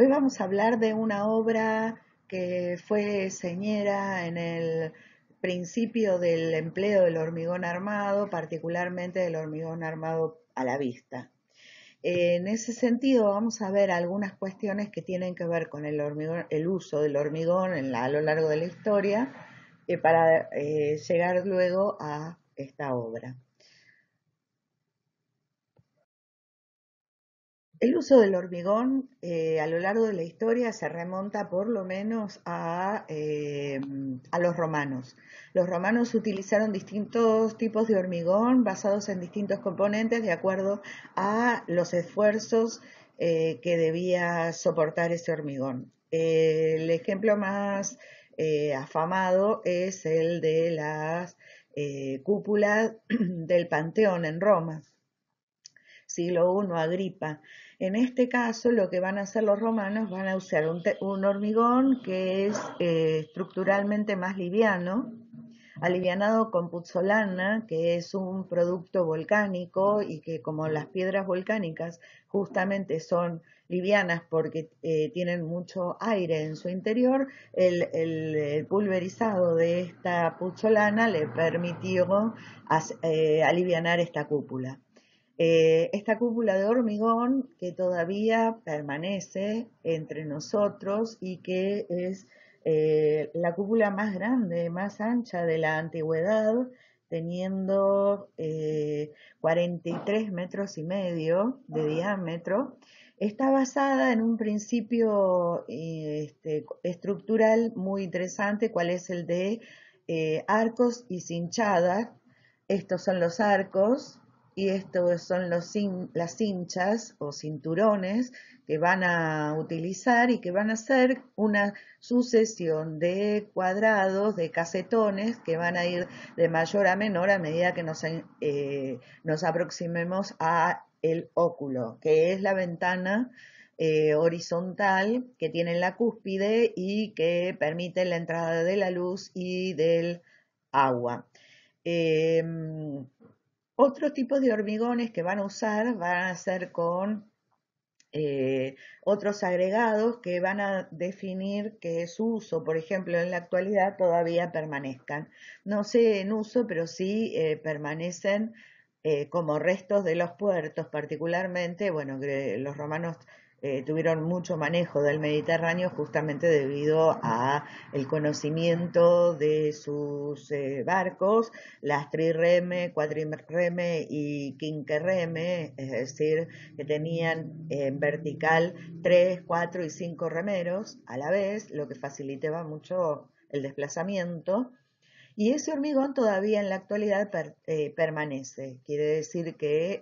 Hoy vamos a hablar de una obra que fue señera en el principio del empleo del hormigón armado, particularmente del hormigón armado a la vista. En ese sentido, vamos a ver algunas cuestiones que tienen que ver con el, uso del hormigón a lo largo de la historia eh, para eh, llegar luego a esta obra. El uso del hormigón eh, a lo largo de la historia se remonta por lo menos eh, a, los romanos. Los romanos utilizaron distintos tipos de hormigón basados en distintos componentes de acuerdo a los esfuerzos eh, que debía soportar ese hormigón. el ejemplo más afamado es el de las cúpulas del Panteón en Roma siglo I, Agripa. En este caso, lo que van a hacer los romanos, van a usar un, hormigón que es eh, estructuralmente más liviano, alivianado con puzzolana, que es un producto volcánico y que como las piedras volcánicas justamente son livianas porque eh, tienen mucho aire en su interior, el, pulverizado de esta puzzolana le permitió aliviar eh, alivianar esta cúpula. Eh, esta cúpula de hormigón que todavía permanece entre nosotros y que es eh, la cúpula más grande, más ancha de la antigüedad, teniendo 43 eh, metros y medio de diámetro, está basada en un principio este, estructural muy interesante, cual es el de arcos y cinchadas. Estos son los arcos, y estos son las cinchas o cinturones que van a utilizar y que van a ser una sucesión de cuadrados, de casetones que van a ir de mayor a menor a medida que nos, eh, aproximemos a el óculo, que es la ventana eh, horizontal que tiene la cúspide y que permite la entrada de la luz y del agua. Em, otro tipos de hormigones que van a usar van a ser con eh, otros agregados que van a definir que su uso, por ejemplo, en la actualidad todavía permanezcan. No sé en uso, pero sí eh, permanecen eh, como restos de los puertos, particularmente, bueno, los romanos eh, tuvieron mucho manejo del Mediterráneo justamente debido a el conocimiento de sus eh, barcos, las trireme, cuadrireme y quinquerreme, es decir, que tenían en vertical tres, cuatro y cinco remeros a la vez, lo que facilitaba mucho el desplazamiento. Y ese hormigón todavía en la actualidad eh, permanece. Quiere decir que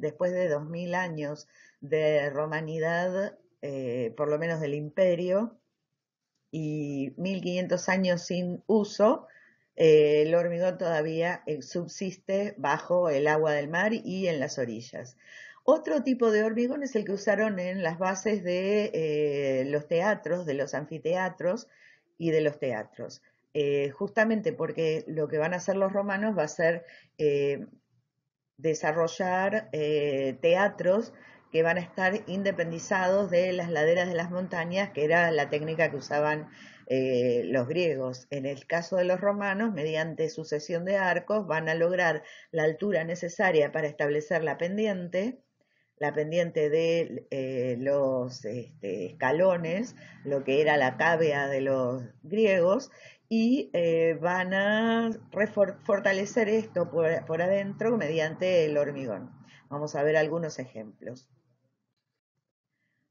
después de 2.000 años de romanidad, eh, por lo menos del imperio, y 1500 años sin uso, eh, el hormigón todavía eh, subsiste bajo el agua del mar y en las orillas. Otro tipo de hormigón es el que usaron en las bases de los teatros, de los anfiteatros y de los teatros. justamente porque lo que van a hacer los romanos va a ser desarrollar teatros que van a estar independizados de las laderas de las montañas, que era la técnica que usaban eh, los griegos. En el caso de los romanos, mediante sucesión de arcos, van a lograr la altura necesaria para establecer la pendiente, la pendiente de eh, los este, escalones, lo que era la cavea de los griegos, y eh, van a fortalecer esto por, adentro mediante el hormigón. Vamos a ver algunos ejemplos.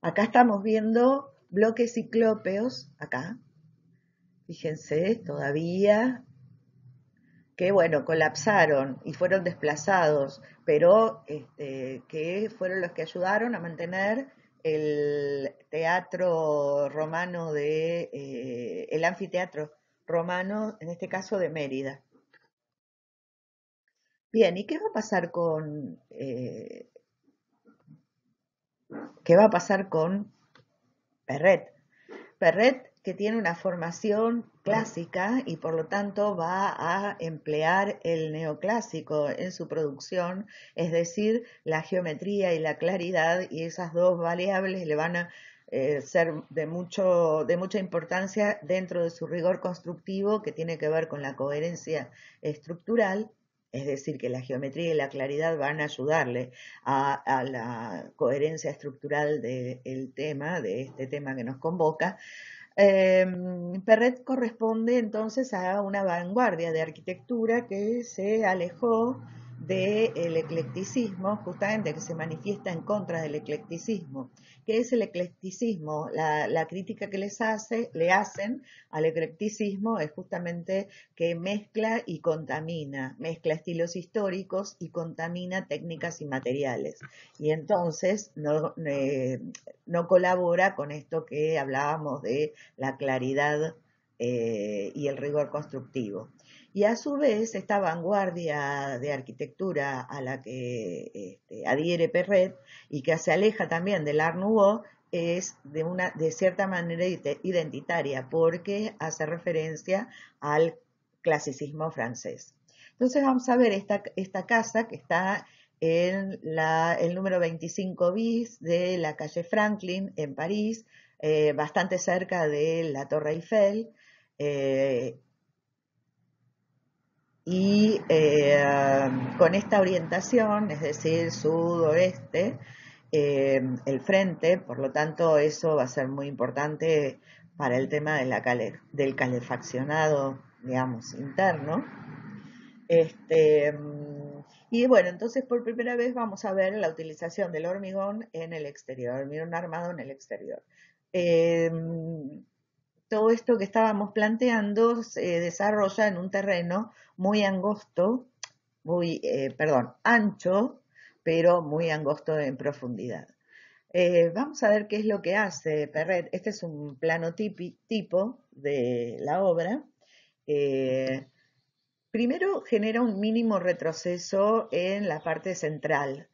Acá estamos viendo bloques ciclópeos, acá. Fíjense, todavía que bueno, colapsaron y fueron desplazados, pero este, que fueron los que ayudaron a mantener el teatro romano de eh, el anfiteatro romano, en este caso de Mérida. Bien, ¿y qué va a pasar con... Eh, ¿Qué va a pasar con Perret? Perret, que tiene una formación clásica y por lo tanto va a emplear el neoclásico en su producción, es decir, la geometría y la claridad y esas dos variables le van a eh, ser de, mucho, de mucha importancia dentro de su rigor constructivo que tiene que ver con la coherencia estructural, es decir, que la geometría y la claridad van a ayudarle a, la coherencia estructural del tema, de este tema que nos convoca. Em, Perret corresponde entonces a una vanguardia de arquitectura que se alejó del eclecticismo, justamente que se manifiesta en contra del eclecticismo. ¿Qué es el eclecticismo? La, crítica que les hace, le hacen al eclecticismo es justamente que mezcla y contamina, mezcla estilos históricos y contamina técnicas y materiales. Y entonces no, eh, colabora con esto que hablábamos de la claridad eh, y el rigor constructivo y a su vez esta vanguardia de arquitectura a la que este, adhiere Perret y que se aleja también del Art Nouveau es de una de cierta manera identitaria porque hace referencia al clasicismo francés. Entonces vamos a ver esta, esta casa que está en el número 25 bis de la calle Franklin en París, eh, bastante cerca de la Torre Eiffel. Eh, y eh, con esta orientación, es decir, sudoeste, eh, el frente, por lo tanto eso va a ser muy importante para el tema de la del calefaccionado, digamos, interno. Este, y bueno, entonces por primera vez vamos a ver la utilización del hormigón en el exterior, hormigón armado en el exterior. Eh, todo esto que estábamos planteando se desarrolla en un terreno muy angosto, muy, eh, perdón, ancho, pero muy angosto en profundidad. Eh, vamos a ver qué es lo que hace Perret. Este es un plano tipo de la obra. Eh, primero genera un mínimo retroceso en la parte central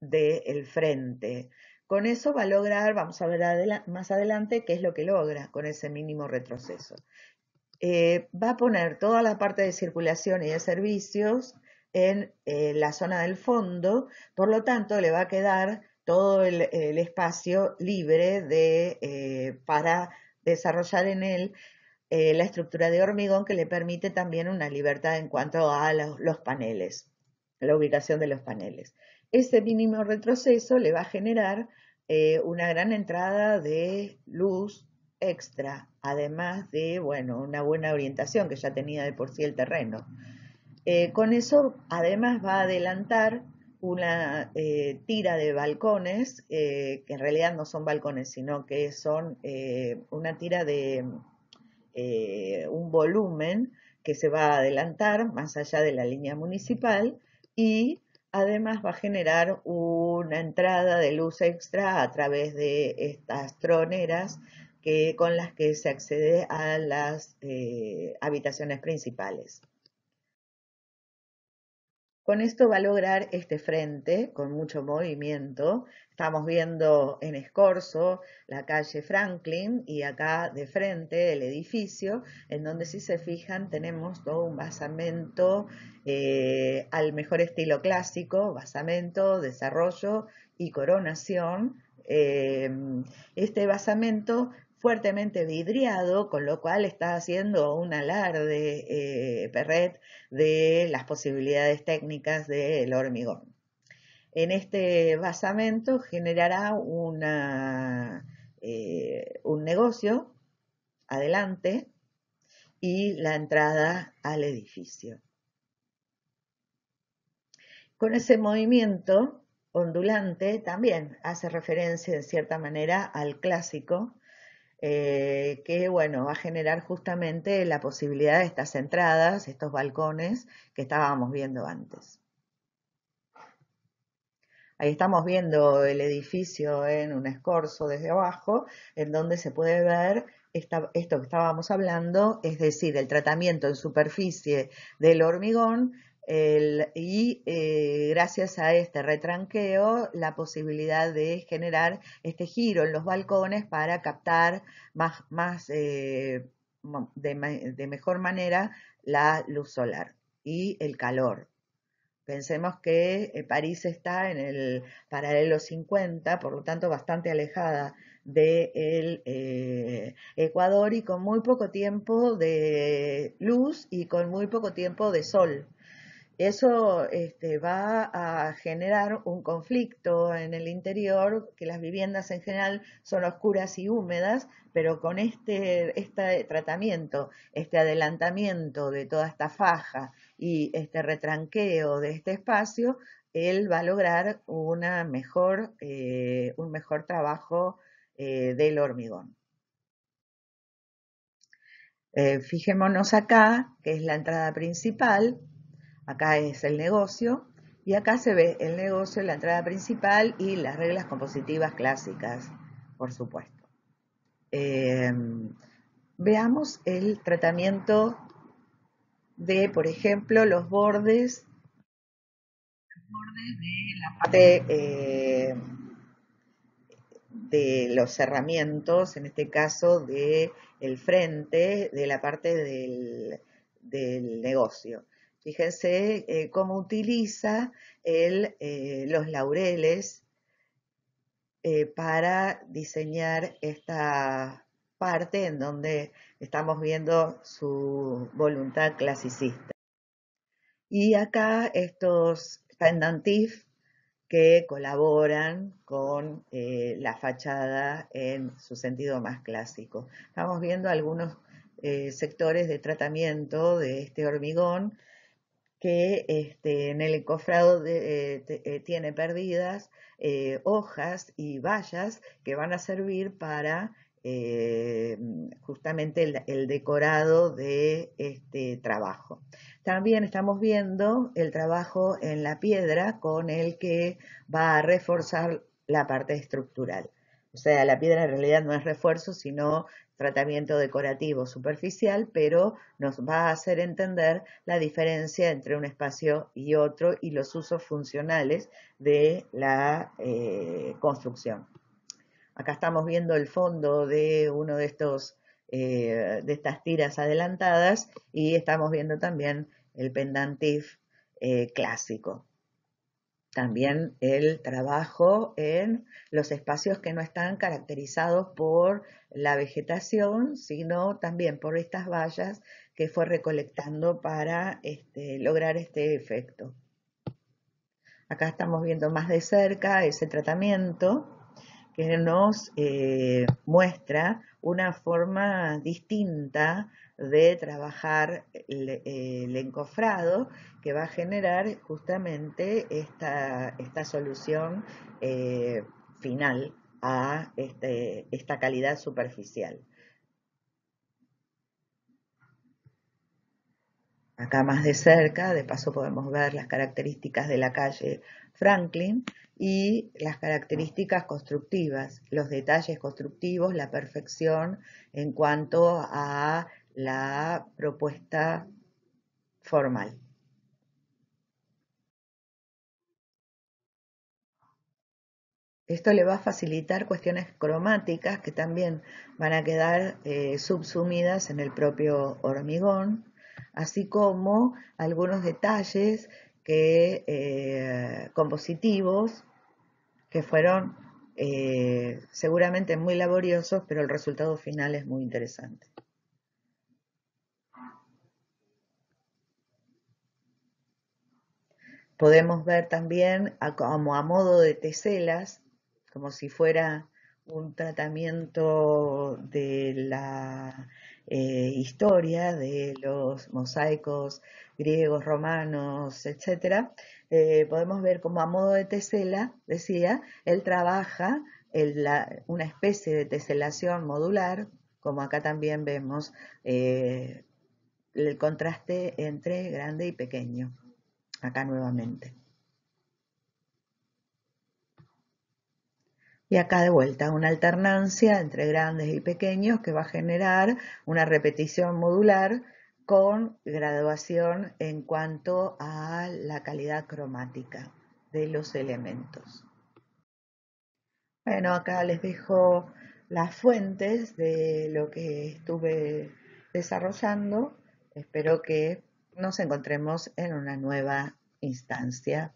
del frente. Con eso va a lograr, vamos a ver más adelante qué es lo que logra con ese mínimo retroceso. Eh, va a poner toda la parte de circulación y de servicios en eh, la zona del fondo, por lo tanto le va a quedar todo el, espacio libre eh, para desarrollar en él la estructura de hormigón que le permite también una libertad en cuanto a los, los, paneles, la ubicación de los paneles. Ese mínimo retroceso le va a generar eh, una gran entrada de luz extra, además de, bueno, una buena orientación que ya tenía de por sí el terreno. Eh, con eso, además, va a adelantar una eh, tira de balcones, que en realidad no son balcones, sino que son una tira de un volumen que se va a adelantar más allá de la línea municipal y Además va a generar una entrada de luz extra a través de estas troneras con las que se accede a las eh, habitaciones principales. Con esto va a lograr este frente con mucho movimiento. Estamos viendo en escorzo la calle Franklin y acá de frente el edificio, en donde si se fijan tenemos todo un basamento eh, al mejor estilo clásico, basamento, desarrollo y coronación. Eh, este basamento fuertemente vidriado, con lo cual está haciendo un alarde eh, Perret de las posibilidades técnicas del hormigón. En este basamento generará eh, un negocio adelante y la entrada al edificio. Con ese movimiento ondulante también hace referencia en cierta manera al clásico eh, que bueno, va a generar justamente la posibilidad de estas entradas, estos balcones que estábamos viendo antes. Ahí estamos viendo el edificio en un escorzo desde abajo, en donde se puede ver esto que estábamos hablando, es decir, el tratamiento en superficie del hormigón y eh, gracias a este retranqueo, la posibilidad de generar este giro en los balcones para captar más, eh, de, mejor manera la luz solar y el calor. Pensemos que eh, París está en el paralelo 50, por lo tanto bastante alejada del de Ecuador y con muy poco tiempo de luz y con muy poco tiempo de sol eso este, va a generar un conflicto en el interior, que las viviendas en general son oscuras y húmedas, pero con este, este tratamiento, este adelantamiento de toda esta faja y este retranqueo de este espacio, él va a lograr eh, un mejor trabajo eh, del hormigón. Eh, fijémonos acá, que es la entrada principal, Acá es el negocio y acá se ve el negocio, la entrada principal y las reglas compositivas clásicas, por supuesto. Eh, veamos el tratamiento de, por ejemplo, los bordes, eh, de los cerramientos, en este caso del frente, de la parte del negocio. Fíjense eh, cómo utiliza eh, los laureles eh, para diseñar esta parte en donde estamos viendo su voluntad clasicista. Y acá estos pendantifs que colaboran con la fachada en su sentido más clásico. Estamos viendo algunos sectores de tratamiento de este hormigón que este, en el encofrado eh, eh, tiene perdidas eh, hojas y vallas que van a servir para justamente el, el, decorado de este trabajo. También estamos viendo el trabajo en la piedra con el que va a reforzar la parte estructural. O sea, la piedra en realidad no es refuerzo, sino tratamiento decorativo superficial, pero nos va a hacer entender la diferencia entre un espacio y otro y los usos funcionales de la eh, construcción. Acá estamos viendo el fondo de uno de estos eh, estas tiras adelantadas y estamos viendo también el pendantif eh, clásico. También el trabajo en los espacios que no están caracterizados por la vegetación, sino también por estas vallas que fue recolectando para este, lograr este efecto. Acá estamos viendo más de cerca ese tratamiento que nos eh, muestra una forma distinta de trabajar el, encofrado que va a generar justamente esta, solución eh, final a este, esta calidad superficial. Acá más de cerca, de paso podemos ver las características de la calle Franklin y las características constructivas, los detalles constructivos, la perfección en cuanto a la propuesta formal. Esto le va a facilitar cuestiones cromáticas que también van a quedar eh, subsumidas en el propio hormigón, así como algunos detalles que, eh, compositivos que fueron eh, seguramente muy laboriosos, pero el resultado final es muy interesante. Podemos ver también como a modo de teselas, como si fuera un tratamiento de la eh, historia de los mosaicos griegos, romanos, etc. Eh, podemos ver como a modo de tesela, decía, él trabaja una especie de teselación modular, como acá también vemos eh, el contraste entre grande y pequeño acá nuevamente. Y acá de vuelta, una alternancia entre grandes y pequeños que va a generar una repetición modular con graduación en cuanto a la calidad cromática de los elementos. Bueno, acá les dejo las fuentes de lo que estuve desarrollando. Espero que nos encontremos en una nueva instancia